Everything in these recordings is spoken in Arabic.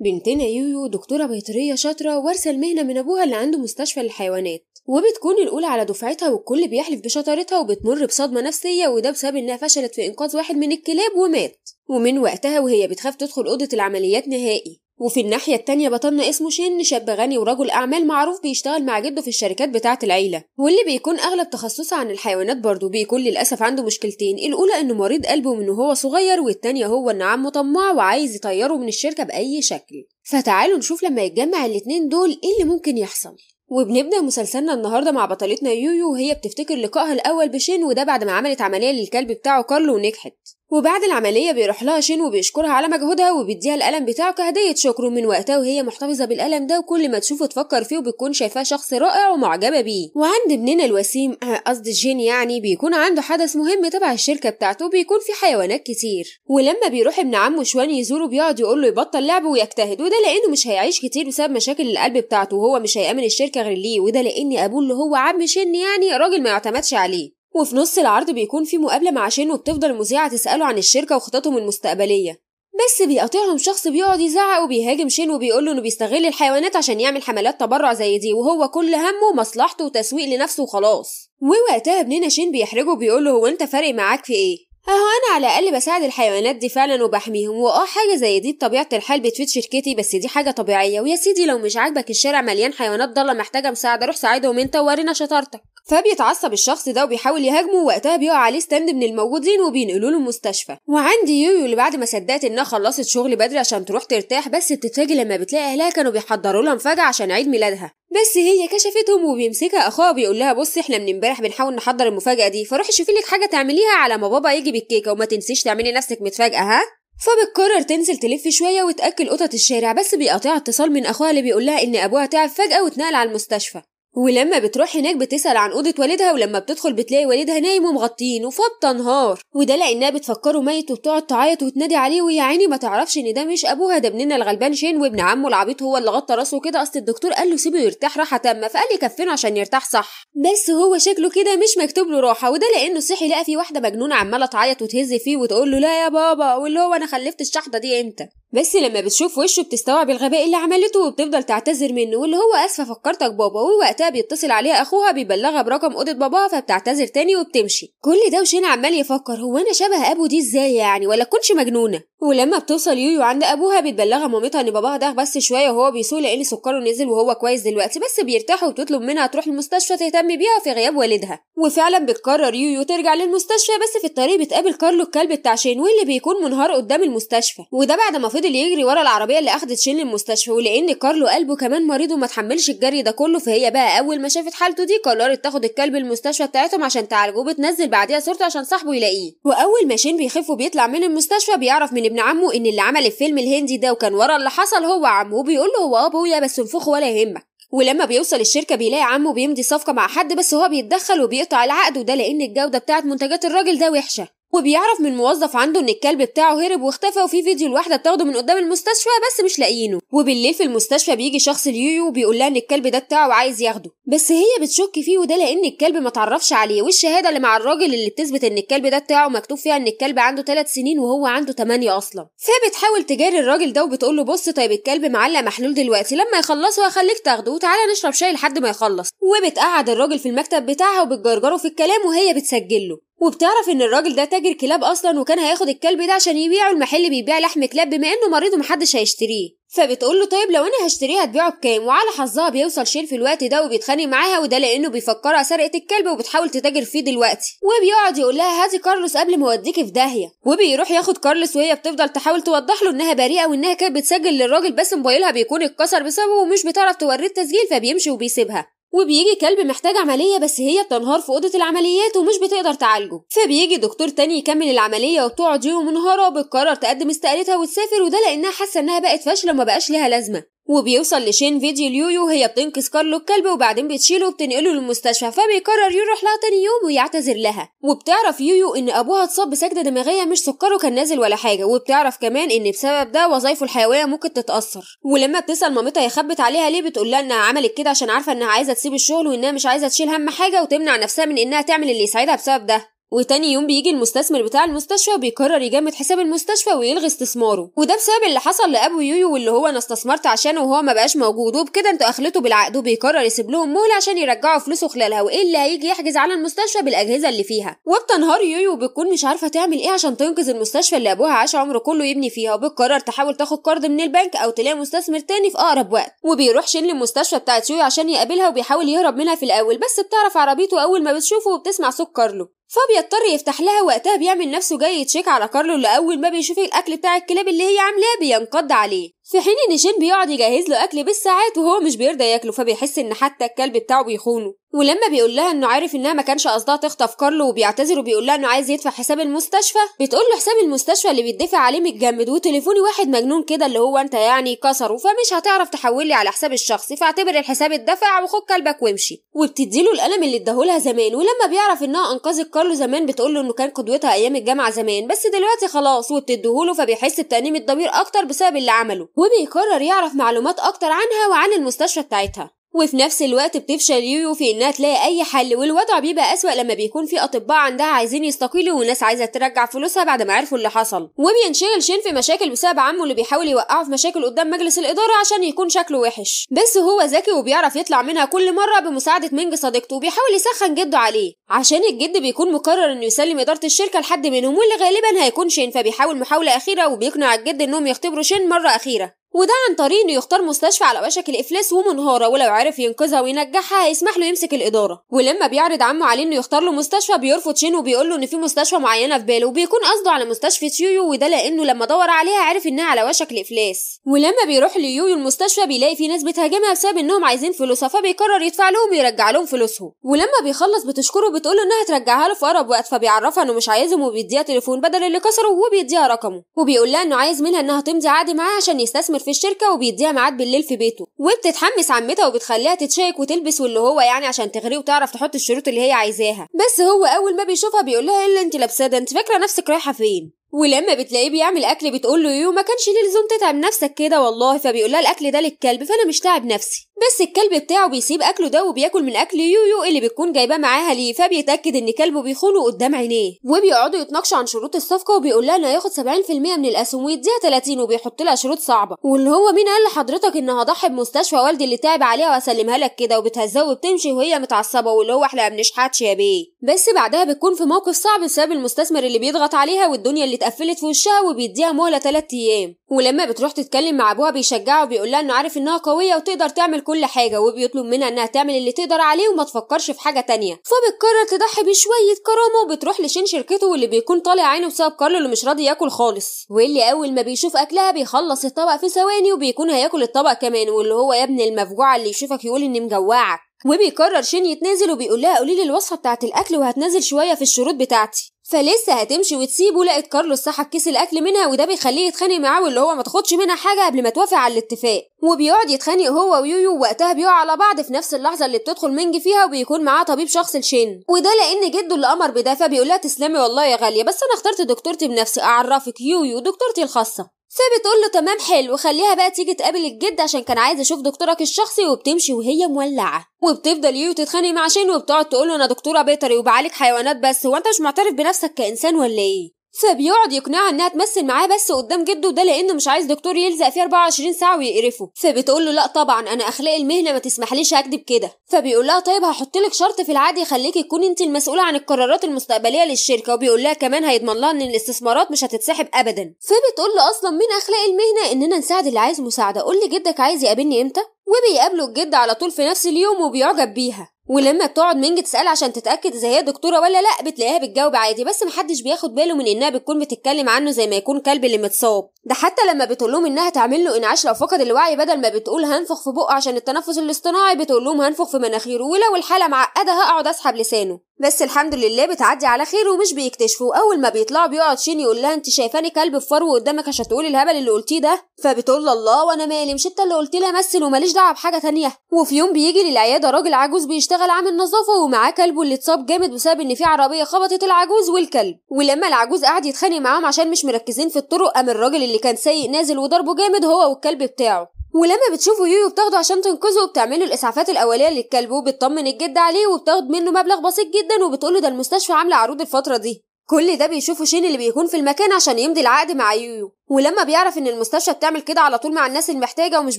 بنتنا يويو دكتورة بيطرية شاطرة وارثة المهنة من أبوها اللي عنده مستشفى للحيوانات وبتكون الأولى على دفعتها والكل بيحلف بشطارتها وبتمر بصدمة نفسية وده بسبب إنها فشلت في إنقاذ واحد من الكلاب ومات ومن وقتها وهي بتخاف تدخل أوضة العمليات نهائي وفي الناحية التانية بطلنا اسمه شين شاب غني ورجل أعمال معروف بيشتغل مع جده في الشركات بتاعة العيلة واللي بيكون أغلب تخصصه عن الحيوانات برضه بيكون للأسف عنده مشكلتين الأولى إنه مريض قلبه من وهو صغير والتانية هو إن عمه طماع وعايز يطيره من الشركة بأي شكل فتعالوا نشوف لما يتجمع الاتنين دول إيه اللي ممكن يحصل وبنبدأ مسلسلنا النهاردة مع بطلتنا يويو وهي بتفتكر لقائها الأول بشين وده بعد ما عملت عملية للكلب بتاعه كارلو ونجحت وبعد العملية بيروح لها شين وبيشكرها على مجهودها وبيديها القلم بتاعه كهدية شكر من وقتها وهي محتفظة بالقلم ده وكل ما تشوفه تفكر فيه وبتكون شايفاه شخص رائع ومعجبة بيه وعند ابننا الوسيم آه، قصدي جين يعني بيكون عنده حدث مهم تبع الشركة بتاعته بيكون في حيوانات كتير ولما بيروح ابن عمه شوان يزوره بيقعد يقول له يبطل لعب ويجتهد وده لأنه مش هيعيش كتير بسبب مشاكل القلب بتاعته وهو مش هيأمن الشركة غير ليه وده لأن أبوه اللي هو عم شين يعني راجل ما يعتمدش عليه وفي نص العرض بيكون في مقابلة مع شين وبتفضل المذيعة تسأله عن الشركة وخططهم المستقبلية بس بيقاطعهم شخص بيقعد يزعق وبيهاجم شين وبيقول له انه بيستغل الحيوانات عشان يعمل حملات تبرع زي دي وهو كل همه مصلحته وتسويق لنفسه وخلاص ووقتها ابننا شين بيحرجه وبيقول له هو انت فارق معاك في ايه اهو انا على الاقل بساعد الحيوانات دي فعلا وبحميهم واه حاجه زي دي بطبيعه الحال بتفيد شركتي بس دي حاجه طبيعيه ويا سيدي لو مش عاجبك الشارع مليان حيوانات ضاله محتاجه مساعده روح ساعدهم انت وورينا شطارتك فبيتعصب الشخص ده وبيحاول يهاجمه ووقتها بيقع عليه ستاند من الموجودين وبينقلوه المستشفى وعندي يويو اللي بعد ما صدقت انها خلصت شغل بدري عشان تروح ترتاح بس بتتفاجئ لما بتلاقي اهلها كانوا بيحضروا لها مفاجاه عشان عيد ميلادها بس هي كشفتهم وبيمسكها اخوها وبيقول لها بصي احنا من امبارح بنحاول نحضر المفاجاه دي فروحي شوفي لك حاجه تعمليها على ما بابا يجي بالكيكه وما تنسيش تعملي نفسك متفاجئه ها فبتقرر تنزل تلف شويه وتاكل قطط الشارع بس بيقطع اتصال من اخوها اللي بيقول لها ان ابوها تعب فجاه واتنقل على المستشفى ولما بتروح هناك بتسأل عن أوضة والدها ولما بتدخل بتلاقي والدها نايم ومغطينه فبتنهار وده لأنها بتفكره ميت وبتقعد تعيط وتنادي عليه ويا عيني ما تعرفش إن ده مش أبوها ده ابننا الغلبان شين وابن عمه العبيط هو اللي غطى راسه كده أصل الدكتور قال له سيبه يرتاح راحة تامة فقال يكفينا عشان يرتاح صح بس هو شكله كده مش مكتوب له راحة وده لأنه صحي لقى في واحدة مجنونة عمالة تعيط وتهز فيه وتقول له لا يا بابا واللي هو أنا خلفت الشحطة دي إمتى بس لما بتشوف وشه بتستوعب الغباء اللي عملته وبتفضل تعتذر منه واللي هو اسفه فكرتك بابا ووقتها بيتصل عليها اخوها بيبلغها برقم اوضه باباها فبتعتذر تاني وبتمشي كل ده وشين عمال يفكر هو انا شبه ابو دي ازاي يعني ولا كنتش مجنونه ولما بتوصل يويو عند ابوها بتبلغها مامتها ان باباها ده بس شويه وهو بيسوق لان سكره نزل وهو كويس دلوقتي بس بيرتاح وبتطلب منها تروح المستشفى تهتم بيها في غياب والدها وفعلا بتقرر يويو ترجع للمستشفى بس في الطريق بتقابل كارلو الكلب بتاع شين واللي بيكون منهار قدام المستشفى وده بعد ما فضل يجري ورا العربيه اللي اخدت شيل المستشفى ولان كارلو قلبه كمان مريض وما تحملش الجري ده كله فهي بقى اول ما شافت حالته دي قررت تاخد الكلب المستشفى بتاعتهم عشان تعالجه وبتنزل بعديها صورته عشان صاحبه يلاقيه واول ما شين بيخف وبيطلع من المستشفى بيعرف من ابن عمه ان اللي عمل الفيلم الهندي ده وكان ورا اللي حصل هو عمه وبيقول له هو ابويا بس انفخ ولا يهمك ولما بيوصل الشركه بيلاقي عمه بيمضي صفقه مع حد بس هو بيتدخل وبيقطع العقد وده لان الجوده بتاعت منتجات الراجل ده وحشه وبيعرف من موظف عنده ان الكلب بتاعه هرب واختفى وفي فيديو الواحده بتاخده من قدام المستشفى بس مش لاقيينه وبالليل في المستشفى بيجي شخص ليويو بيقول لها ان الكلب ده بتاعه وعايز ياخده بس هي بتشك فيه وده لان الكلب ما تعرفش عليه والشهاده اللي مع الراجل اللي بتثبت ان الكلب ده بتاعه مكتوب فيها ان الكلب عنده 3 سنين وهو عنده 8 اصلا فبتحاول تجاري الراجل ده وبتقول له بص طيب الكلب معلق محلول دلوقتي لما يخلصه هخليك تاخده وتعالى نشرب شاي لحد ما يخلص وبتقعد الراجل في المكتب بتاعها وبتجرجره في الكلام وهي بتسجل له وبتعرف ان الراجل ده تاجر كلاب اصلا وكان هياخد الكلب ده عشان يبيعه المحل بيبيع لحم كلاب بما انه مريض ومحدش هيشتريه فبتقول له طيب لو انا هشتريها هتبيعه بكام وعلى حظها بيوصل شيل في الوقت ده وبيتخانق معاها وده لانه بيفكرها سرقه الكلب وبتحاول تتاجر فيه دلوقتي وبيقعد يقول لها هاتي كارلوس قبل ما اوديكي في داهيه وبيروح ياخد كارلوس وهي بتفضل تحاول توضح له انها بريئه وانها كانت بتسجل للراجل بس موبايلها بيكون اتكسر بسببه ومش بتعرف توريه التسجيل فبيمشي وبيسيبها وبيجي كلب محتاج عملية بس هي بتنهار في أوضة العمليات ومش بتقدر تعالجه فبيجي دكتور تاني يكمل العملية وبتقعد يوم منهارة وبتقرر تقدم استقالتها وتسافر وده لأنها حاسة إنها بقت فاشلة وما بقاش ليها لازمة وبيوصل لشين فيديو ليويو وهي بتنقذ كارلو الكلب وبعدين بتشيله وبتنقله للمستشفى فبيقرر يروح لها تاني يوم ويعتذر لها وبتعرف يويو ان ابوها اتصاب بسكته دماغيه مش سكره كان نازل ولا حاجه وبتعرف كمان ان بسبب ده وظايفه الحيويه ممكن تتاثر ولما بتسال مامتها يخبت عليها ليه بتقول لها انها عملت كده عشان عارفه انها عايزه تسيب الشغل وانها مش عايزه تشيل هم حاجه وتمنع نفسها من انها تعمل اللي يسعدها بسبب ده وتاني يوم بيجي المستثمر بتاع المستشفى وبيقرر يجمد حساب المستشفى ويلغي استثماره وده بسبب اللي حصل لابو يويو واللي هو انا استثمرت عشانه وهو ما بقاش موجود وبكده انتوا اخلته بالعقد وبيقرر يسيب لهم مهله عشان يرجعوا فلوسه خلالها وايه اللي هيجي يحجز على المستشفى بالاجهزه اللي فيها وبتنهار يويو بتكون مش عارفه تعمل ايه عشان تنقذ المستشفى اللي ابوها عاش عمره كله يبني فيها وبتقرر تحاول تاخد قرض من البنك او تلاقي مستثمر تاني في اقرب وقت وبيروح شين للمستشفى بتاعت يويو عشان يقابلها وبيحاول يهرب منها في الاول بس بتعرف عربيته اول ما بتشوفه وبتسمع سكر له فبيضطر يفتح لها وقتها بيعمل نفسه جاي يتشيك على كارلو لأول ما بيشوف الأكل بتاع الكلاب اللي هي عاملاه بينقض عليه في حين ان شين بيقعد يجهز له اكل بالساعات وهو مش بيرضى ياكله فبيحس ان حتى الكلب بتاعه بيخونه ولما بيقول لها انه عارف انها ما كانش قصدها تخطف كارلو وبيعتذر وبيقول لها انه عايز يدفع حساب المستشفى بتقول له حساب المستشفى اللي بيدفع عليه متجمد وتليفوني واحد مجنون كده اللي هو انت يعني كسره فمش هتعرف تحول لي على حساب الشخصي فاعتبر الحساب اتدفع وخد كلبك وامشي وبتديله القلم اللي اداهولها زمان ولما بيعرف انها انقذت كارلو زمان بتقول له انه كان قدوتها ايام الجامعه زمان بس دلوقتي خلاص وبتديهوله فبيحس بتأنيب الضمير اكتر بسبب اللي عمله وبيقرر يعرف معلومات أكتر عنها وعن المستشفى بتاعتها وفي نفس الوقت بتفشل يويو في انها تلاقي اي حل والوضع بيبقى اسوأ لما بيكون في اطباء عندها عايزين يستقيلوا وناس عايزه ترجع فلوسها بعد ما عرفوا اللي حصل وبينشغل شين في مشاكل بسبب عمه اللي بيحاول يوقعه في مشاكل قدام مجلس الاداره عشان يكون شكله وحش بس هو ذكي وبيعرف يطلع منها كل مره بمساعده مينج صديقته وبيحاول يسخن جده عليه عشان الجد بيكون مقرر انه يسلم اداره الشركه لحد منهم واللي غالبا هيكون شين فبيحاول محاوله اخيره وبيقنع الجد انهم يختبروا شين مره اخيره وده عن طريق انه يختار مستشفى على وشك الافلاس ومنهاره ولو عرف ينقذها وينجحها هيسمح له يمسك الاداره ولما بيعرض عمه عليه انه يختار له مستشفى بيرفض شين وبيقول له ان في مستشفى معينه في باله وبيكون قصده على مستشفى يويو وده لانه لما دور عليها عرف انها على وشك الافلاس ولما بيروح ليويو المستشفى بيلاقي في ناس بتهاجمها بسبب انهم عايزين فلوسها فبيقرر يدفع لهم ويرجع لهم فلوسهم ولما بيخلص بتشكره بتقول له انها ترجعها له في اقرب وقت فبيعرفها انه مش عايزهم وبيديها تليفون بدل اللي كسره وبيديها رقمه وبيقول لها انه عايز منها انها تمضي عقد معاه عشان يستثمر في الشركه وبيديها ميعاد بالليل في بيته وبتتحمس عمتها وبتخليها تتشيك وتلبس واللي هو يعني عشان تغريه وتعرف تحط الشروط اللي هي عايزاها بس هو اول ما بيشوفها بيقول لها ايه اللي انت لابساه ده انت فاكره نفسك رايحه فين ولما بتلاقيه بيعمل اكل بتقول له يو ما كانش ليه لزوم تتعب نفسك كده والله فبيقول لها الاكل ده للكلب فانا مش تعب نفسي بس الكلب بتاعه بيسيب اكله ده وبياكل من اكل يو يو اللي بتكون جايباه معاها ليه فبيتاكد ان كلبه بيخونه قدام عينيه وبيقعدوا يتناقشوا عن شروط الصفقه وبيقول لها انه هياخد 70% من الاسهم ويديها 30 وبيحط لها شروط صعبه واللي هو مين قال لحضرتك ان هضحي بمستشفى والدي اللي تعب عليها واسلمها لك كده وبتهزه وبتمشي وهي متعصبه واللي هو احنا ما بنشحتش يا بيه بس بعدها بتكون في موقف صعب بسبب المستثمر اللي بيضغط عليها والدنيا اللي اتقفلت في وشها وبيديها مهلة تلات ايام ولما بتروح تتكلم مع ابوها بيشجعها وبيقولها انه عارف انها قوية وتقدر تعمل كل حاجة وبيطلب منها انها تعمل اللي تقدر عليه وما تفكرش في حاجة تانية فبتقرر تضحي بشوية كرامة وبتروح لشين شركته واللي بيكون طالع عينه بسبب كارلو اللي مش راضي ياكل خالص واللي اول ما بيشوف اكلها بيخلص الطبق في ثواني وبيكون هياكل الطبق كمان واللي هو يا ابن المفجوعة اللي يشوفك يقول اني مجوعك وبيقرر شين يتنازل وبيقول لها قولي لي الوصفه بتاعه الاكل وهتنازل شويه في الشروط بتاعتي فلسه هتمشي وتسيبه لقت كارلوس سحب كيس الاكل منها وده بيخليه يتخانق معاه واللي هو ما تاخدش منها حاجه قبل ما توافق على الاتفاق وبيقعد يتخانق هو ويويو وقتها بيقع على بعض في نفس اللحظه اللي بتدخل منج فيها وبيكون معاه طبيب شخص لشين وده لان جده اللي امر بده فبيقول لها تسلمي والله يا غاليه بس انا اخترت دكتورتي بنفسي اعرفك يويو دكتورتي الخاصه فبتقول له تمام حلو خليها بقى تيجي تقابل الجد عشان كان عايز اشوف دكتورك الشخصي وبتمشي وهي مولعه وبتفضل يو تتخانق مع شين وبتقعد تقول له انا دكتوره بيطري وبعالج حيوانات بس هو انت مش معترف بنفسك كانسان ولا ايه فبيقعد يقنعها انها تمثل معاه بس قدام جده ده لانه مش عايز دكتور يلزق فيه 24 ساعه ويقرفه فبتقول له لا طبعا انا اخلاق المهنه ما تسمحليش اكدب كده فبيقول لها طيب هحط لك شرط في العادي يخليكي تكوني انت المسؤوله عن القرارات المستقبليه للشركه وبيقول لها كمان هيضمن لها ان الاستثمارات مش هتتسحب ابدا فبتقول له اصلا من اخلاق المهنه اننا نساعد اللي عايز مساعده قول لي جدك عايز يقابلني امتى وبيقابله الجد على طول في نفس اليوم وبيعجب بيها ولما بتقعد منج تسال عشان تتاكد اذا هي دكتوره ولا لا بتلاقيها بتجاوب عادي بس محدش بياخد باله من انها بتكون بتتكلم عنه زي ما يكون كلب اللي متصاب ده حتى لما بتقول لهم انها تعمل له انعاش لو فقد الوعي بدل ما بتقول هنفخ في بقه عشان التنفس الاصطناعي بتقول لهم هنفخ في مناخيره ولو الحاله معقده هقعد اسحب لسانه بس الحمد لله بتعدي على خير ومش بيكتشفوا اول ما بيطلعوا بيقعد شين يقول لها انت شايفاني كلب في فرو قدامك عشان تقولي الهبل اللي قلتيه ده فبتقول له الله وانا مالي مش انت اللي قلتيلي لي امثل وماليش دعوه بحاجه تانية وفي يوم بيجي للعياده راجل عجوز بيشتغل بيشتغل عامل نظافه ومعاه كلبه اللي اتصاب جامد بسبب ان في عربيه خبطت العجوز والكلب ولما العجوز قعد يتخانق معاهم عشان مش مركزين في الطرق قام الراجل اللي كان سايق نازل وضربه جامد هو والكلب بتاعه ولما بتشوفوا يويو بتاخده عشان تنقذه وبتعمله الاسعافات الاوليه للكلب وبتطمن الجد عليه وبتاخد منه مبلغ بسيط جدا وبتقوله ده المستشفى عامله عروض الفتره دي كل ده بيشوفوا شين اللي بيكون في المكان عشان يمضي العقد مع يويو ولما بيعرف ان المستشفى بتعمل كده على طول مع الناس المحتاجه ومش